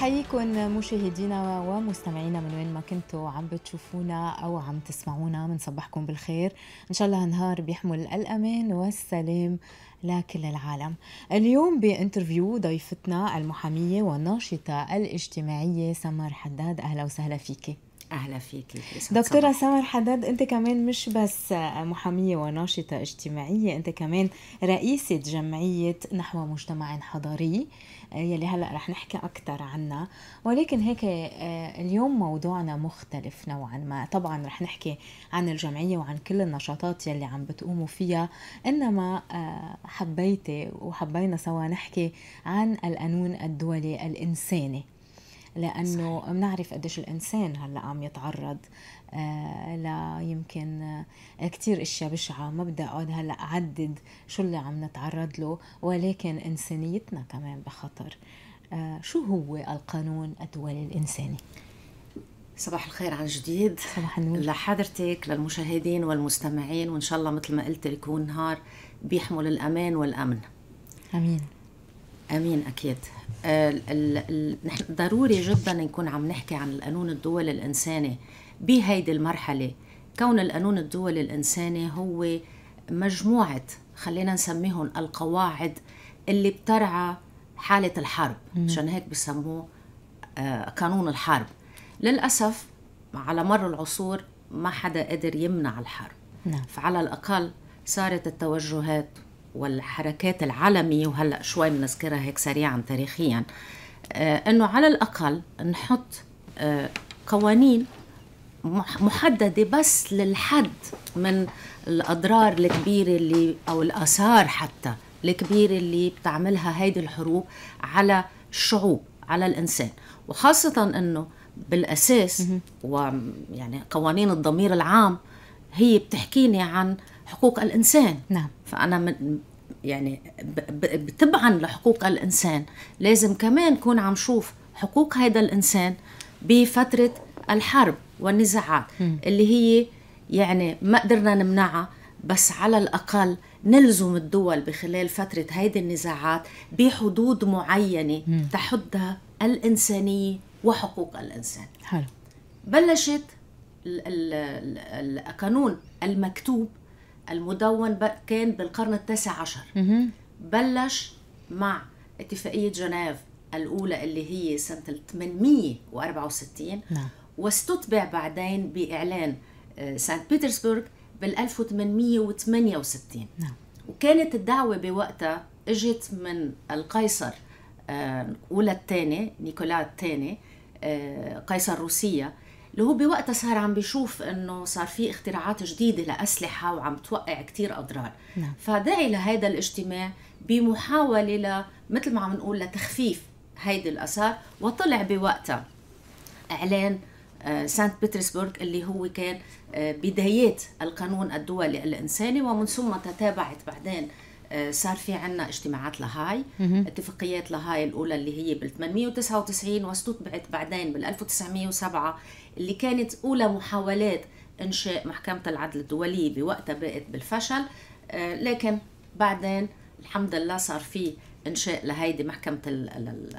حييكم مشاهدينا ومستمعينا من وين ما كنتوا عم بتشوفونا او عم تسمعونا بنصبحكم بالخير ان شاء الله هالنهار بيحمل الامان والسلام لكل العالم اليوم بانترفيو ضيفتنا المحاميه والناشطه الاجتماعيه سمر حداد اهلا وسهلا فيكي اهلا فيكي دكتوره سمر حداد انت كمان مش بس محاميه وناشطه اجتماعيه انت كمان رئيسه جمعيه نحو مجتمع حضاري آه، يلي هلا رح نحكي اكثر عنها ولكن هيك آه، اليوم موضوعنا مختلف نوعا ما طبعا رح نحكي عن الجمعيه وعن كل النشاطات يلي عم بتقوموا فيها انما آه، حبيتي وحبينا سوا نحكي عن القانون الدولي الانساني لانه بنعرف قديش الانسان هلا عم يتعرض آه، لا يمكن آه، كثير اشياء بشعه ما بدي اقعد هلا اعدد شو اللي عم نتعرض له ولكن انسانيتنا كمان بخطر آه، شو هو القانون الدولي الانساني؟ صباح الخير عن جديد صباح النور لحضرتك للمشاهدين والمستمعين وان شاء الله مثل ما قلت يكون نهار بيحمل الامان والامن امين امين اكيد آه، نحن ضروري جدا نكون عم نحكي عن القانون الدولي الانساني بهيدي المرحله كون القانون الدولي الانساني هو مجموعه خلينا نسميهم القواعد اللي بترعى حاله الحرب عشان هيك بسموه آه، قانون الحرب للاسف على مر العصور ما حدا قدر يمنع الحرب نعم. فعلى الاقل صارت التوجهات والحركات العالمية وهلأ شوي بنذكرها هيك سريعا تاريخيا آه، أنه على الأقل نحط آه، قوانين محددة بس للحد من الأضرار الكبيرة اللي أو الآثار حتى الكبيرة اللي بتعملها هيدي الحروب على الشعوب على الإنسان وخاصة أنه بالأساس ويعني قوانين الضمير العام هي بتحكيني عن حقوق الإنسان نعم. فأنا من يعني تبعا لحقوق الانسان لازم كمان نكون عم شوف حقوق هذا الانسان بفتره الحرب والنزاعات اللي هي يعني ما قدرنا نمنعها بس على الأقل نلزم الدول بخلال فترة هيدي النزاعات بحدود معينة تحدها الإنسانية وحقوق الإنسان حلو. بلشت القانون المكتوب المدون كان بالقرن التاسع عشر بلش مع اتفاقية جنيف الأولى اللي هي سنة 864 نعم. واستتبع بعدين بإعلان آه، سانت بيترسبورغ بال 1868 نعم. وكانت الدعوة بوقتها اجت من القيصر آه، أولى الثاني نيكولا الثاني آه، قيصر روسيا اللي هو بوقتها صار عم بيشوف انه صار في اختراعات جديده لاسلحه وعم توقع كثير اضرار نعم. فدعي لهذا الاجتماع بمحاوله ل مثل ما عم نقول لتخفيف هيدي الاثار وطلع بوقتها اعلان آه، سانت بطرسبرغ اللي هو كان آه، بدايات القانون الدولي الانساني ومن ثم تتابعت بعدين آه، صار في عنا اجتماعات لهاي اتفاقيات لهاي الاولى اللي هي بال 899 واستطبعت بعدين بال 1907 اللي كانت اولى محاولات انشاء محكمه العدل الدوليه بوقتها بقت بالفشل آه، لكن بعدين الحمد لله صار في انشاء لهيدي محكمه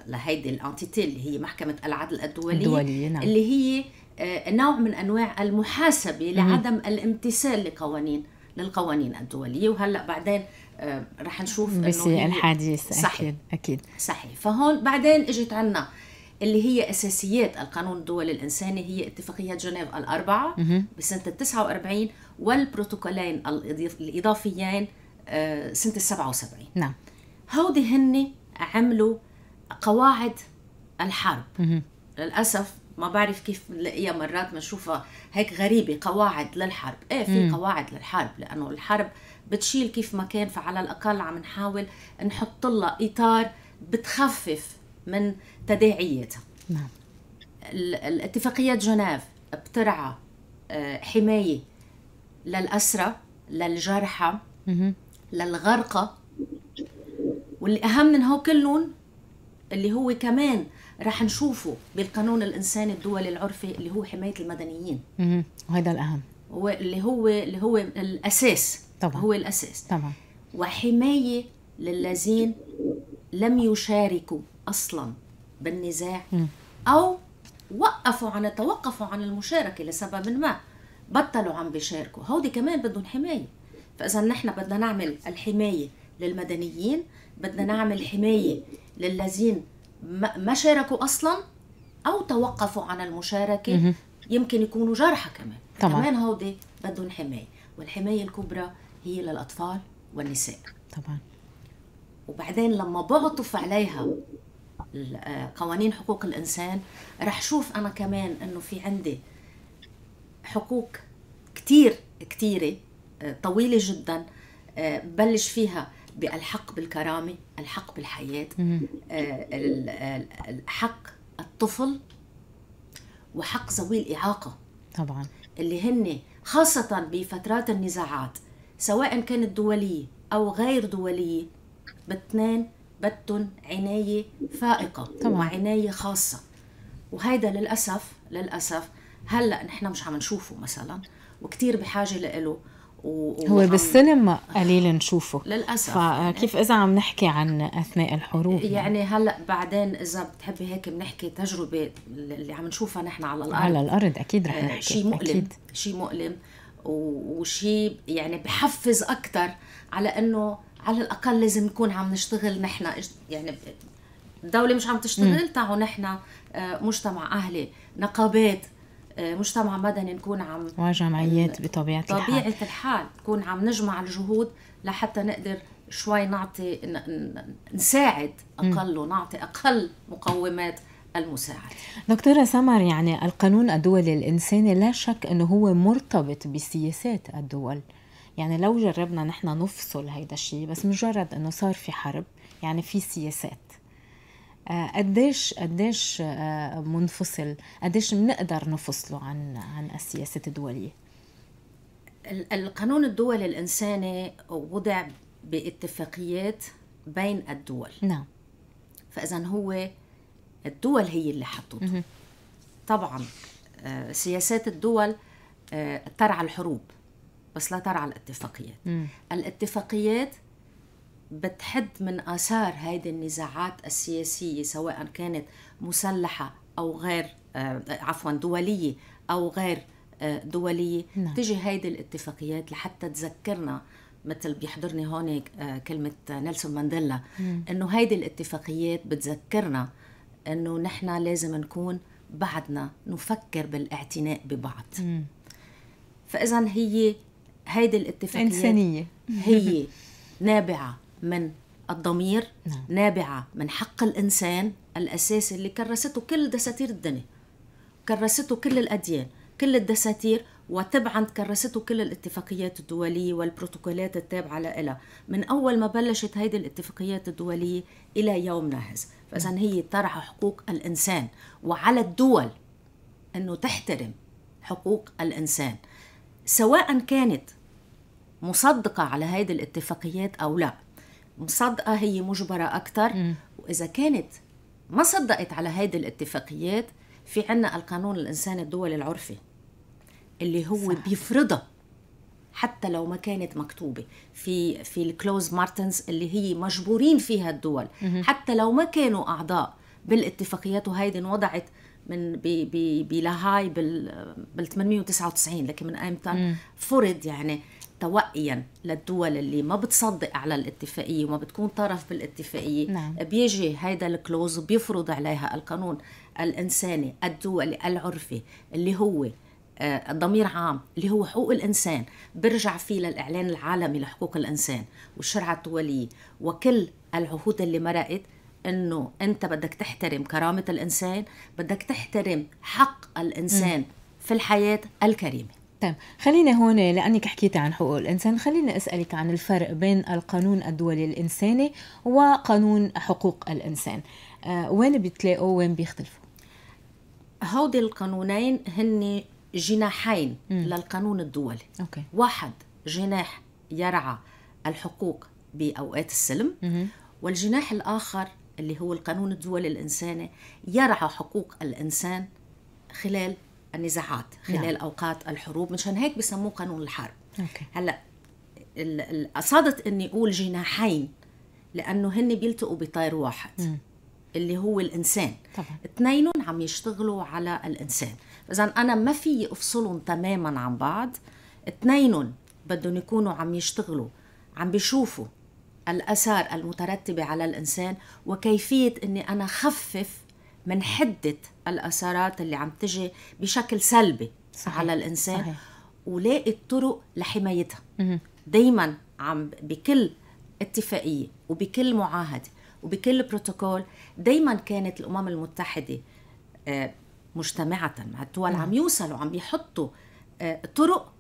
لهيدي الانتيتي اللي هي محكمه العدل الدوليه, الدولية نعم. اللي هي آه، نوع من انواع المحاسبه لعدم الامتثال لقوانين للقوانين الدولية وهلا بعدين آه، رح نشوف بصير الحديث صحيح اكيد اكيد صحيح فهون بعدين اجت عنا اللي هي اساسيات القانون الدولي الانساني هي اتفاقيات جنيف الاربعه بسنه 49 والبروتوكولين الاضافيين آه، سنه 77 نعم هودي هن عملوا قواعد الحرب للاسف ما بعرف كيف بنلاقيها مرات بنشوفها هيك غريبه قواعد للحرب ايه في قواعد للحرب لانه الحرب بتشيل كيف ما كان فعلى الاقل عم نحاول نحط لها اطار بتخفف من تداعياتها نعم الاتفاقيات جنيف بترعى آه، حمايه للاسرى للجرحى للغرقى واللي اهم من هو كلهم اللي هو كمان رح نشوفه بالقانون الانساني الدولي العرفي اللي هو حمايه المدنيين اها وهذا الاهم هو اللي هو اللي هو الاساس طبعا هو الاساس طبعا وحمايه للذين لم يشاركوا اصلا بالنزاع او وقفوا عن توقفوا عن المشاركه لسبب ما بطلوا عم بيشاركوا هودي كمان بدهم حمايه فاذا نحن بدنا نعمل الحمايه للمدنيين بدنا نعمل حمايه للذين ما شاركوا اصلا او توقفوا عن المشاركه مه. يمكن يكونوا جرحى كمان طبعا. كمان هودي بدهم حمايه والحمايه الكبرى هي للاطفال والنساء طبعا وبعدين لما بعطف عليها آه، قوانين حقوق الانسان رح شوف انا كمان انه في عندي حقوق كتير كتيره آه، طويله جدا آه، بلش فيها بالحق بالكرامه الحق بالحياه آه، حق الطفل وحق ذوي الاعاقه طبعا اللي هن خاصه بفترات النزاعات سواء كانت دوليه او غير دوليه باتنين بدهم عنايه فائقه طبعا. وعنايه خاصه وهيدا للاسف للاسف هلا نحن مش عم نشوفه مثلا وكثير بحاجه لإله و... هو بالسينما قليل نشوفه للاسف فكيف اذا عم نحكي عن اثناء الحروب يعني هلا بعدين اذا بتحبي هيك بنحكي تجربه اللي عم نشوفها نحن على الارض على الارض اكيد رح آه، نحكي شيء مؤلم أكيد. شيء مؤلم وشيء يعني بحفز اكثر على انه على الاقل لازم نكون عم نشتغل نحن يعني الدوله مش عم تشتغل تعوا نحن آه، مجتمع اهلي نقابات مجتمع مدني نكون عم وجمعيات بطبيعة الحال طبيعة الحال نكون عم نجمع الجهود لحتى نقدر شوي نعطي نساعد أقل ونعطي أقل مقومات المساعدة دكتورة سمر يعني القانون الدولي الإنساني لا شك أنه هو مرتبط بسياسات الدول يعني لو جربنا نحن نفصل هيدا الشيء بس مجرد أنه صار في حرب يعني في سياسات قديش قديش آه، منفصل قديش بنقدر نفصله عن عن السياسات الدوليه القانون الدولي الانساني وضع باتفاقيات بين الدول نعم فاذا هو الدول هي اللي حطته طبعا آه، سياسات الدول آه، ترعى الحروب بس لا ترعى الاتفاقيات م. الاتفاقيات بتحد من آثار هيدي النزاعات السياسية سواء كانت مسلحة أو غير آه، عفوا دولية أو غير آه، دولية نعم. تجي هيدي الاتفاقيات لحتى تذكرنا مثل بيحضرني هون آه، كلمة نيلسون مانديلا إنه هيدي الاتفاقيات بتذكرنا إنه نحن لازم نكون بعدنا نفكر بالاعتناء ببعض فإذا هي هيدي الاتفاقيات إنسانية هي نابعة من الضمير نعم. نابعة من حق الإنسان الأساسي اللي كرسته كل دساتير الدنيا كرسته كل الأديان كل الدساتير وتبعا كرسته كل الاتفاقيات الدولية والبروتوكولات التابعة لها من أول ما بلشت هيدي الاتفاقيات الدولية إلى يومنا هذا فإذا نعم. هي طرح حقوق الإنسان وعلى الدول أنه تحترم حقوق الإنسان سواء كانت مصدقة على هيدي الاتفاقيات أو لا مصدقه هي مجبره اكثر واذا كانت ما صدقت على هيدي الاتفاقيات في عنا القانون الانساني الدولي العرفي اللي هو صح. بيفرضها حتى لو ما كانت مكتوبه في في الكلوز مارتنز اللي هي مجبورين فيها الدول مم. حتى لو ما كانوا اعضاء بالاتفاقيات وهيدي انوضعت من بلاهاي بال بال 899 لكن من ايمتى فرض يعني توقيا للدول اللي ما بتصدق على الاتفاقيه وما بتكون طرف بالاتفاقيه نعم. بيجي هيدا الكلوز وبيفرض عليها القانون الانساني الدولي العرفي اللي هو آه، ضمير عام اللي هو حقوق الانسان برجع فيه للاعلان العالمي لحقوق الانسان والشرعه الدوليه وكل العهود اللي مرقت انه انت بدك تحترم كرامه الانسان بدك تحترم حق الانسان م. في الحياه الكريمه طيب خلينا هون لانك حكيت عن حقوق الانسان خلينا اسالك عن الفرق بين القانون الدولي الانساني وقانون حقوق الانسان آه وين بتلاقوا وين بيختلفوا هودي القانونين هن جناحين م. للقانون الدولي أوكي. واحد جناح يرعى الحقوق باوقات السلم م. والجناح الاخر اللي هو القانون الدولي الانساني يرعى حقوق الانسان خلال النزاعات نعم. خلال نعم. اوقات الحروب مشان هيك بسموه قانون الحرب أوكي. هلا قصدت اني اقول جناحين لانه هن بيلتقوا بطير واحد م. اللي هو الانسان طبعا اثنينهم عم يشتغلوا على الانسان اذا انا ما في افصلهم تماما عن بعض اثنينهم بدهم يكونوا عم يشتغلوا عم بيشوفوا الاثار المترتبه على الانسان وكيفيه اني انا خفف من حدة الاثارات اللي عم تجي بشكل سلبي صحيح. على الانسان ولاقي الطرق لحمايتها دايما عم بكل اتفاقيه وبكل معاهده وبكل بروتوكول دايما كانت الامم المتحده آه، مجتمعه مع الدول عم يوصلوا عم يحطوا آه، طرق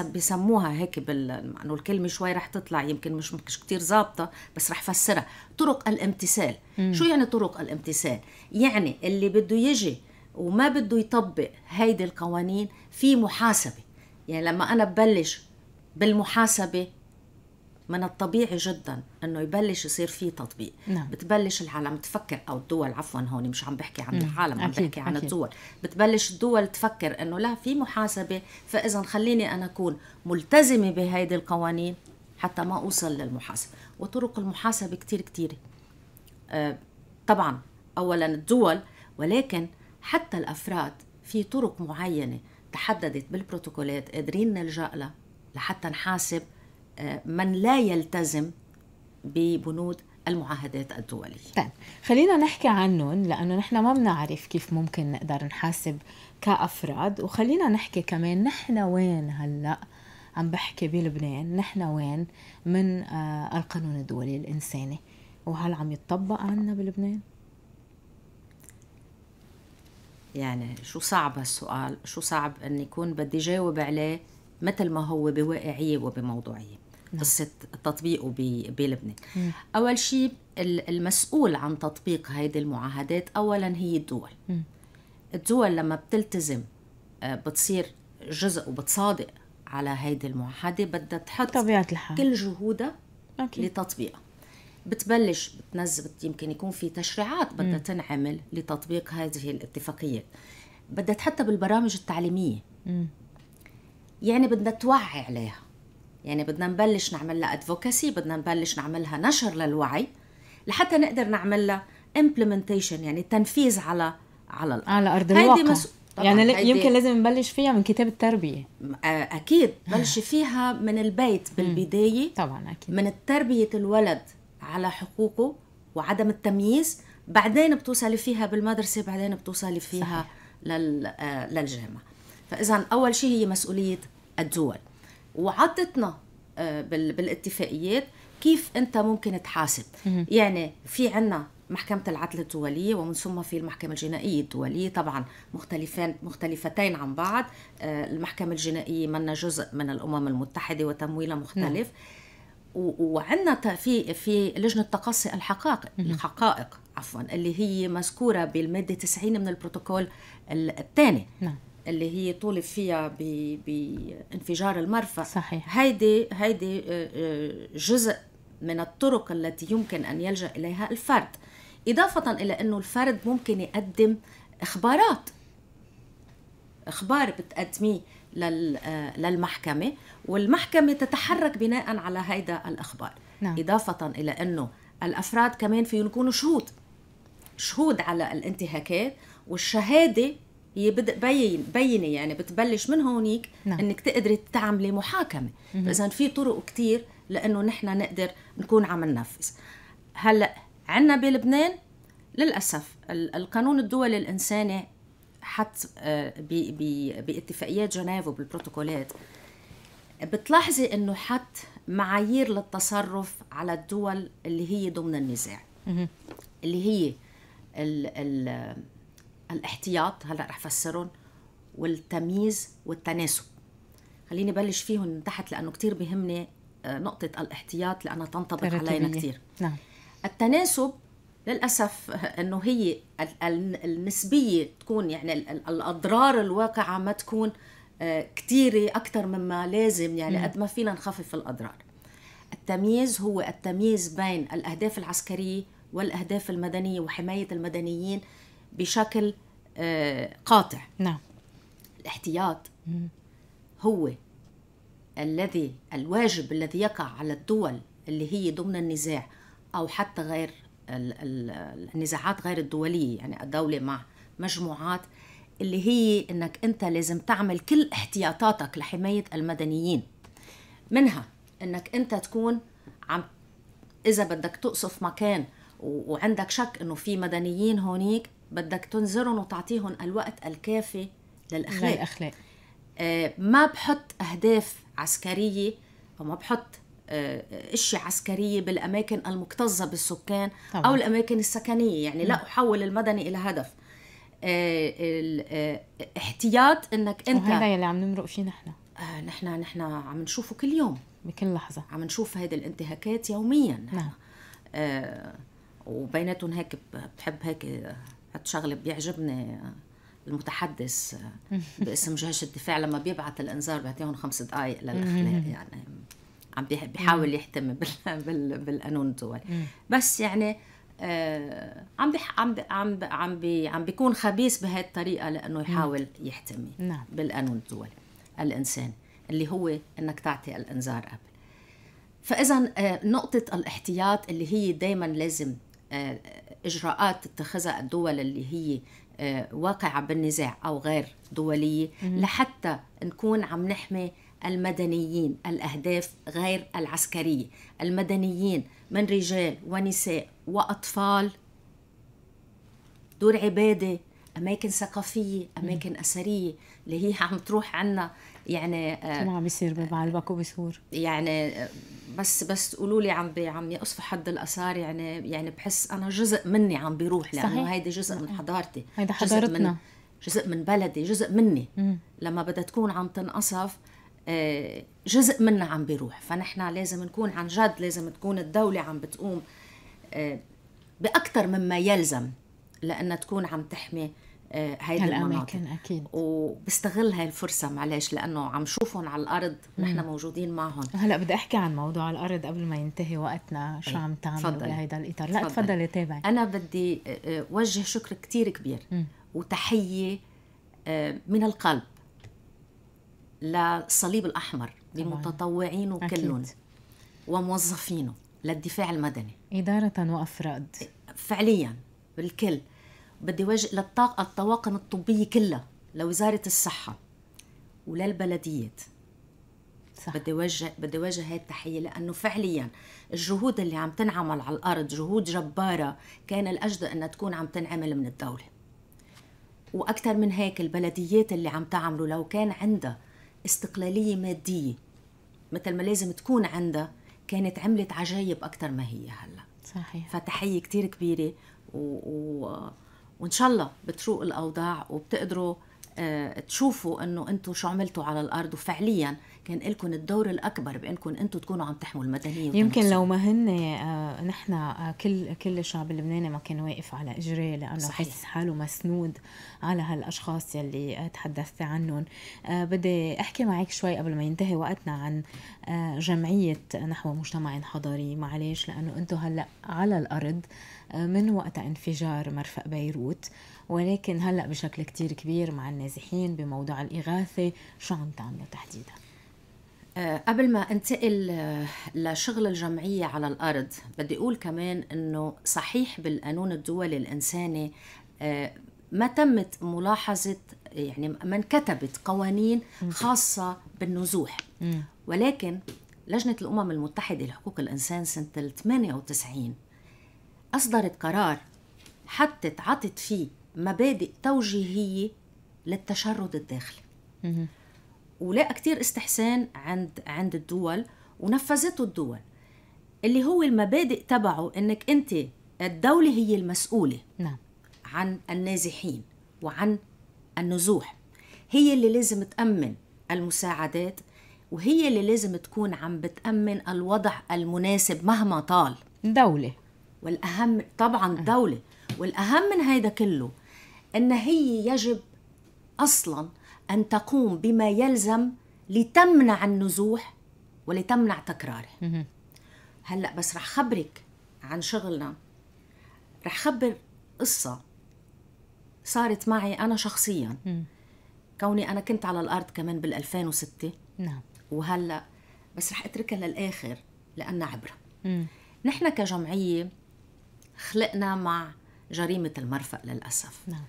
بيسموها هيك بال انه الكلمه شوي رح تطلع يمكن مش مش كثير ظابطه بس رح فسرها طرق الامتثال شو يعني طرق الامتثال يعني اللي بده يجي وما بده يطبق هيدي القوانين في محاسبه يعني لما انا ببلش بالمحاسبه من الطبيعي جدا انه يبلش يصير في تطبيق نعم. بتبلش العالم تفكر او الدول عفوا هون مش عم بحكي عن نعم. العالم عم بحكي عن أكيد. الدول بتبلش الدول تفكر انه لا في محاسبه فاذا خليني انا اكون ملتزمه بهيدي القوانين حتى ما اوصل للمحاسبه وطرق المحاسبه كتير كثيره آه طبعا اولا الدول ولكن حتى الافراد في طرق معينه تحددت بالبروتوكولات قادرين نلجا لها لحتى نحاسب آه، من لا يلتزم ببنود المعاهدات الدولية طيب خلينا نحكي عنهم لأنه نحن ما بنعرف كيف ممكن نقدر نحاسب كأفراد وخلينا نحكي كمان نحن وين هلأ عم بحكي بلبنان نحن وين من آه، القانون الدولي الإنساني وهل عم يتطبق عنا بلبنان؟ يعني شو صعب هالسؤال شو صعب أن يكون بدي جاوب عليه مثل ما هو بواقعية وبموضوعية نعم. قصه تطبيقه بلبنان اول شيء المسؤول عن تطبيق هذه المعاهدات اولا هي الدول م. الدول لما بتلتزم آه، بتصير جزء وبتصادق على هيدي المعاهده بدها تحط طبيعه الحال كل جهودها لتطبيقها بتبلش بتنزل يمكن يكون في تشريعات بدها تنعمل لتطبيق هذه الاتفاقيات بدها تحطها بالبرامج التعليميه م. يعني بدنا توعي عليها يعني بدنا نبلش نعمل لها ادفوكاسي بدنا نبلش نعملها نشر للوعي لحتى نقدر نعمل لها امبلمنتيشن يعني تنفيذ على على الارض على ارض الواقع مس... يعني هيدي... يمكن لازم نبلش فيها من كتاب التربيه آه، اكيد بلشي فيها من البيت بالبدايه طبعا اكيد من تربيه الولد على حقوقه وعدم التمييز بعدين بتوصلي فيها بالمدرسه بعدين بتوصلي فيها صحيح. لل... آه، للجامعه فاذا اول شيء هي مسؤوليه الدول وعطتنا آه، بالاتفاقيات كيف انت ممكن تحاسب يعني في عنا محكمة العدل الدولية ومن ثم في المحكمة الجنائية الدولية طبعا مختلفين مختلفتين عن بعض آه، المحكمة الجنائية منا جزء من الأمم المتحدة وتمويلها نعم. مختلف وعندنا في في لجنة تقصي الحقائق الحقائق عفوا اللي هي مذكورة بالمادة 90 من البروتوكول الثاني نعم. اللي هي طولب فيها بانفجار المرفأ صحيح هيدي هيدي آه، آه، جزء من الطرق التي يمكن ان يلجا اليها الفرد اضافه الى انه الفرد ممكن يقدم اخبارات اخبار بتقدميه آه، للمحكمه والمحكمه تتحرك بناء على هيدا الاخبار نعم. اضافه الى انه الافراد كمان فيهم يكونوا شهود شهود على الانتهاكات والشهاده هي بين بينه يعني بتبلش من هونيك نعم. انك تقدري تعملي محاكمه فاذا في طرق كثير لانه نحن نقدر نكون عم ننفذ هلا عندنا بلبنان للاسف القانون الدولي الانساني حط آه، باتفاقيات جنيف وبالبروتوكولات بتلاحظي انه حط معايير للتصرف على الدول اللي هي ضمن النزاع اللي هي ال ال الاحتياط هلا رح افسرهم والتمييز والتناسب خليني بلش فيهم من تحت لانه كثير بهمني آه، نقطة الاحتياط لأنها تنطبق علينا كثير نعم. التناسب للأسف أنه هي النسبية تكون يعني الأضرار الواقعة ما تكون آه، كثيرة أكثر مما لازم يعني قد ما فينا نخفف الأضرار التمييز هو التمييز بين الأهداف العسكرية والأهداف المدنية وحماية المدنيين بشكل آه، قاطع نعم الاحتياط هو الذي الواجب الذي يقع على الدول اللي هي ضمن النزاع او حتى غير النزاعات غير الدوليه يعني الدوله مع مجموعات اللي هي انك انت لازم تعمل كل احتياطاتك لحمايه المدنيين منها انك انت تكون عم اذا بدك تقصف مكان وعندك شك انه في مدنيين هونيك بدك تنذرهم وتعطيهم الوقت الكافي للاخلاق للاخلاق آه ما بحط اهداف عسكريه وما بحط آه، آه، اشياء عسكريه بالاماكن المكتظه بالسكان طبعا. او الاماكن السكنيه يعني م. لا احول المدني الى هدف آه، احتياط انك انت وهذا يلي عم نمرق فيه نحن نحن نحن عم نشوفه كل يوم بكل لحظه عم نشوف هذه الانتهاكات يوميا نحن. نعم آه وبيناتهم هيك بحب هيك هالشغله بيعجبني آه، المتحدث آه، باسم جيش الدفاع لما بيبعث الانذار بيعطيهم خمس دقائق للاخلاق يعني عم بيحاول يهتم بال بالقانون الدولي بس يعني آه، عم بح عم بي عم بي عم عم بيكون خبيث بهي الطريقه لانه يحاول يحتمي نعم. بالقانون الدولي الانسان اللي هو انك تعطي الانذار قبل فاذا نقطه الاحتياط اللي هي دائما لازم إجراءات تتخذها الدول اللي هي آه، واقعة بالنزاع أو غير دولية لحتى نكون عم نحمي المدنيين الأهداف غير العسكرية المدنيين من رجال ونساء وأطفال دور عبادة أماكن ثقافية أماكن أثرية اللي هي عم تروح عنا يعني آه، ما عم بيصير بعلبك وبصور يعني آه، بس بس تقولوا لي عم عم يقصفوا حد الاثار يعني يعني بحس انا جزء مني عم بيروح لانه هيدي جزء من حضارتي هيدا حضارتنا جزء من, جزء من بلدي جزء مني م. لما بدها تكون عم تنقصف آه، جزء منا عم بيروح فنحن لازم نكون عن جد لازم تكون الدولة عم بتقوم بأكثر مما يلزم لأنها تكون عم تحمي آه، هيدي الاماكن اكيد وبستغل هاي الفرصه معلش لانه عم شوفهم على الارض نحن موجودين معهم هلا بدي احكي عن موضوع الارض قبل ما ينتهي وقتنا طيب، شو عم تعمل بهيدا الاطار لا تفضلي تابعي انا بدي آه، آه، وجه شكر كتير كبير وتحيه من القلب للصليب الاحمر لمتطوعينه كلهم وموظفينه للدفاع المدني إدارة وأفراد فعليا بالكل بدي وجه للطاقة الطواقم الطبية كلها لوزارة الصحة وللبلديات صح. بدي وجه بدي وجه هاي التحيه لانه فعليا الجهود اللي عم تنعمل على الارض جهود جباره كان الاجدى انها تكون عم تنعمل من الدوله واكثر من هيك البلديات اللي عم تعمله لو كان عندها استقلاليه ماديه مثل ما لازم تكون عندها كانت عملت عجايب اكثر ما هي هلا صحيح فتحيه كثير كبيره و... و... وان شاء الله بتروق الاوضاع وبتقدروا آه، تشوفوا انه انتم شو عملتوا على الارض وفعليا كان لكم الدور الاكبر بانكم انتم تكونوا عم تحموا المدنيه وتنصر. يمكن لو ما هن آه، نحن آه، كل كل الشعب اللبناني ما كان واقف على اجريه لانه حس حاله مسنود على هالاشخاص يلي تحدثت عنهم بدي احكي معك شوي قبل ما ينتهي وقتنا عن جمعيه نحو مجتمع حضاري معلش لانه انتم هلا على الارض من وقت انفجار مرفق بيروت ولكن هلأ بشكل كتير كبير مع النازحين بموضوع الإغاثة شو عم تعملوا تحديداً؟ أه، قبل ما انتقل أه، لشغل الجمعية على الأرض بدي أقول كمان أنه صحيح بالقانون الدولي الإنساني أه، ما تمت ملاحظة يعني ما انكتبت قوانين خاصة بالنزوح ولكن لجنة الأمم المتحدة لحقوق الإنسان سنة 98 أصدرت قرار حطت عطت فيه مبادئ توجيهية للتشرد الداخلي ولقى كتير استحسان عند عند الدول ونفذته الدول اللي هو المبادئ تبعه انك انت الدولة هي المسؤولة نعم. عن النازحين وعن النزوح هي اللي لازم تأمن المساعدات وهي اللي لازم تكون عم بتأمن الوضع المناسب مهما طال دولة والاهم طبعا الدوله أه. والاهم من هيدا كله ان هي يجب اصلا ان تقوم بما يلزم لتمنع النزوح ولتمنع تكراره أه. هلا بس رح خبرك عن شغلنا رح خبر قصه صارت معي انا شخصيا أه. كوني انا كنت على الارض كمان بال2006 نعم وهلا بس رح اتركها للاخر لانها عبره نحن كجمعيه خلقنا مع جريمة المرفأ للأسف نعم.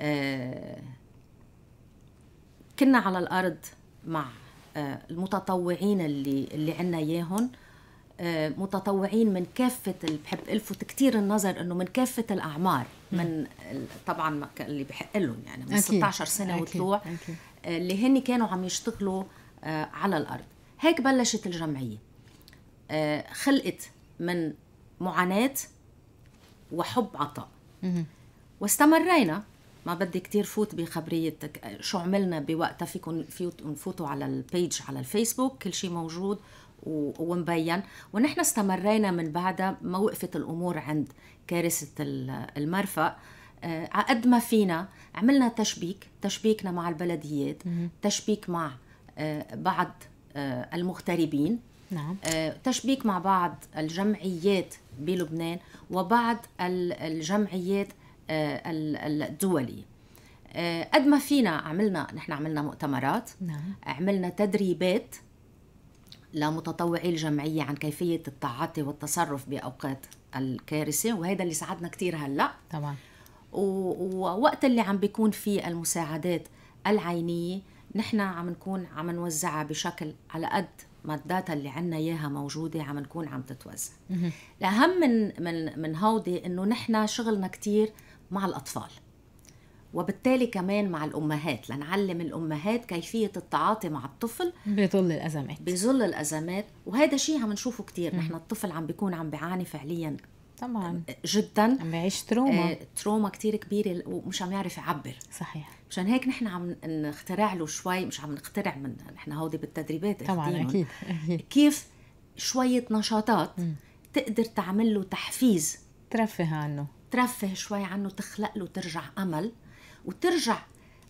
آه كنا على الأرض مع آه المتطوعين اللي اللي عنا إياهم آه متطوعين من كافة بحب ألفت كثير النظر إنه من كافة الأعمار م. نعم. من طبعا اللي بحق لهم يعني من أكيد. 16 سنة وطلوع آه، اللي هن كانوا عم يشتغلوا آه، على الأرض هيك بلشت الجمعية آه، خلقت من معاناة وحب عطاء واستمرينا ما بدي كتير فوت بخبريتك شو عملنا بوقتها فيكم نفوتوا على البيج على الفيسبوك كل شيء موجود ومبين ونحن استمرينا من بعدها ما وقفت الأمور عند كارثة المرفأ آه، قد ما فينا عملنا تشبيك تشبيكنا مع البلديات تشبيك مع آه، بعض آه، المغتربين نعم. تشبيك مع بعض الجمعيات بلبنان وبعض الجمعيات آه، الدولية آه، قد ما فينا عملنا نحن عملنا مؤتمرات نعم. عملنا تدريبات لمتطوعي الجمعية عن كيفية التعاطي والتصرف بأوقات الكارثة وهذا اللي ساعدنا كثير هلأ طبعا ووقت اللي عم بيكون فيه المساعدات العينية نحن عم نكون عم نوزعها بشكل على قد ما الداتا اللي عنا اياها موجوده عم نكون عم تتوزع الاهم من من من هودي انه نحن شغلنا كثير مع الاطفال وبالتالي كمان مع الامهات لنعلم الامهات كيفيه التعاطي مع الطفل بظل الازمات بظل الازمات وهذا شيء عم نشوفه كثير نحن الطفل عم بيكون عم بيعاني فعليا طبعا جدا عم بيعيش تروما آه، تروما كثير كبيره ومش عم يعرف يعبر صحيح مشان هيك نحن عم نخترع له شوي مش عم نخترع من نحن هودي بالتدريبات طبعا أكيد. اكيد كيف شويه نشاطات م. تقدر تعمل له تحفيز ترفه عنه ترفه شوي عنه تخلق له ترجع امل وترجع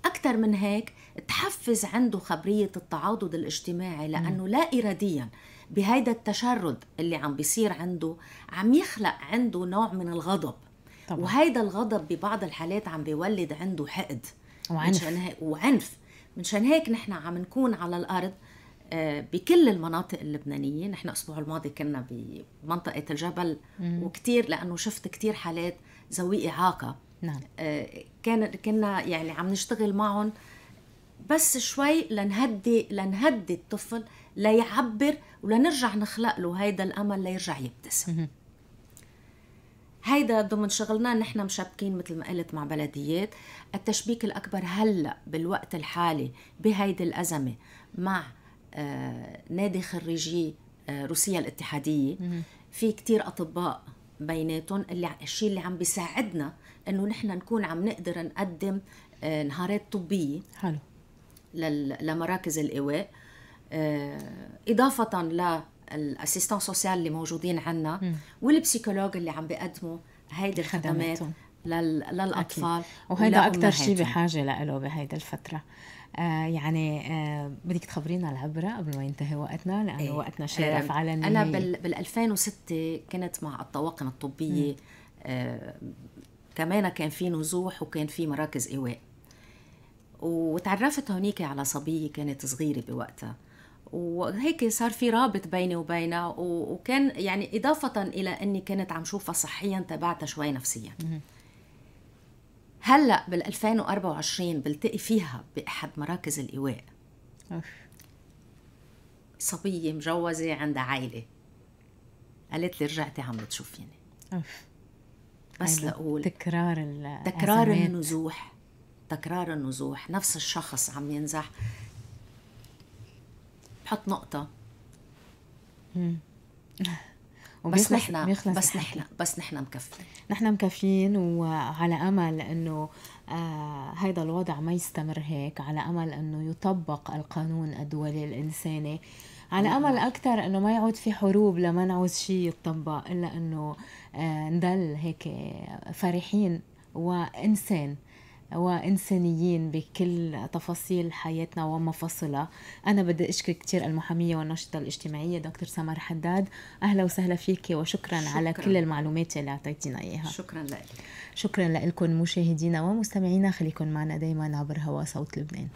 اكثر من هيك تحفز عنده خبريه التعاضد الاجتماعي لانه لا اراديا بهيدا التشرد اللي عم بيصير عنده عم يخلق عنده نوع من الغضب طبعا. وهيدا الغضب ببعض الحالات عم بيولد عنده حقد وعنف. من هيك وعنف منشان هيك نحن عم نكون على الارض آه، بكل المناطق اللبنانية نحن الأسبوع الماضي كنا بمنطقة الجبل وكثير لأنه شفت كثير حالات ذوي إعاقة نعم. آه، كان كنا يعني عم نشتغل معهم بس شوي لنهدي لنهدي الطفل ليعبر ولنرجع نخلق له هيدا الامل ليرجع يبتسم هيدا ضمن شغلنا نحن مشبكين مثل ما قلت مع بلديات التشبيك الأكبر هلأ بالوقت الحالي بهيدي الأزمة مع آه، نادي خريجي آه، روسيا الاتحادية في كتير أطباء بيناتهم اللي الشيء اللي عم بيساعدنا انه نحن نكون عم نقدر نقدم آه، نهارات طبيه حلو لمراكز الايواء اضافه ل الاسيستان سوسيال اللي موجودين عندنا والبسيكولوج اللي عم بيقدموا هيدي الخدمات للاطفال وهذا اكثر شيء بحاجه له بهيدي الفتره آه يعني آه بدك تخبرينا العبره قبل ما ينتهي وقتنا لانه إيه. وقتنا شارف آه على انا بال, بال 2006 كنت مع الطواقم الطبيه آه كمان كان في نزوح وكان في مراكز ايواء وتعرفت هونيك على صبيه كانت صغيره بوقتها آه وهيك صار في رابط بيني وبينها وكان يعني إضافة إلى أني كانت عم شوفها صحيا تبعتها شوي نفسيا هلأ بال 2024 بلتقي فيها بأحد مراكز الإيواء صبية مجوزة عندها عائلة قالت لي رجعتي عم بتشوفيني بس يعني لأقول تكرار تكرار النزوح تكرار النزوح نفس الشخص عم ينزح بحط نقطه بس نحن بس نحن بس نحن مكفيين نحن مكفيين وعلى امل انه آه هذا الوضع ما يستمر هيك على امل انه يطبق القانون الدولي الانساني على نعم. امل اكثر انه ما يعود في حروب لما نعوز شيء يطبق الا انه آه نضل هيك آه، فرحين وانسان وإنسانيين بكل تفاصيل حياتنا ومفاصلها أنا بدي أشكر كتير المحامية والناشطة الاجتماعية دكتور سمر حداد أهلا وسهلا فيك وشكرا شكرا. على كل المعلومات اللي أعطيتنا إياها شكرا لك شكرا لكم مشاهدينا ومستمعينا خليكم معنا دايما عبر هوا صوت لبنان